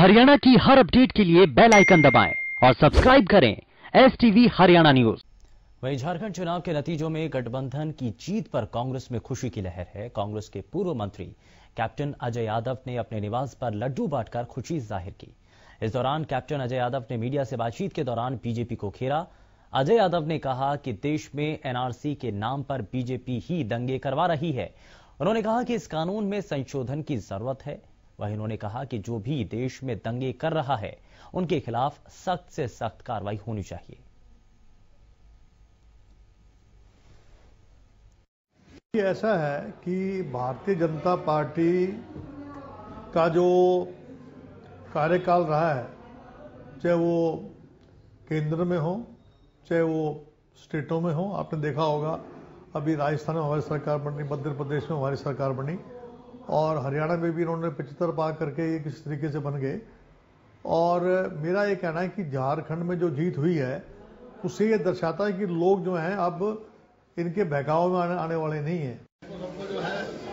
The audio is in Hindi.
हरियाणा की हर अपडेट के लिए बेल आइकन दबाएं और सब्सक्राइब करें एस टीवी हरियाणा न्यूज वहीं झारखंड चुनाव के नतीजों में गठबंधन की जीत पर कांग्रेस में खुशी की लहर है कांग्रेस के पूर्व मंत्री कैप्टन अजय यादव ने अपने निवास पर लड्डू बांटकर खुशी जाहिर की इस दौरान कैप्टन अजय यादव ने मीडिया से बातचीत के दौरान बीजेपी को घेरा अजय यादव ने कहा कि देश में एनआरसी के नाम पर बीजेपी ही दंगे करवा रही है उन्होंने कहा कि इस कानून में संशोधन की जरूरत है वहीं उन्होंने कहा कि जो भी देश में दंगे कर रहा है उनके खिलाफ सख्त से सख्त कार्रवाई होनी चाहिए ऐसा है कि भारतीय जनता पार्टी का जो कार्यकाल रहा है चाहे वो केंद्र में हो चाहे वो स्टेटों में हो आपने देखा होगा अभी राजस्थान में हमारी सरकार बनी मध्य प्रदेश में हमारी सरकार बनी और हरियाणा में भी इन्होंने पचहत्तर पार करके ये किस तरीके से बन गए और मेरा ये कहना है कि झारखंड में जो जीत हुई है उससे ये दर्शाता है कि लोग जो हैं अब इनके बहकाव में आने, वाले नहीं हैं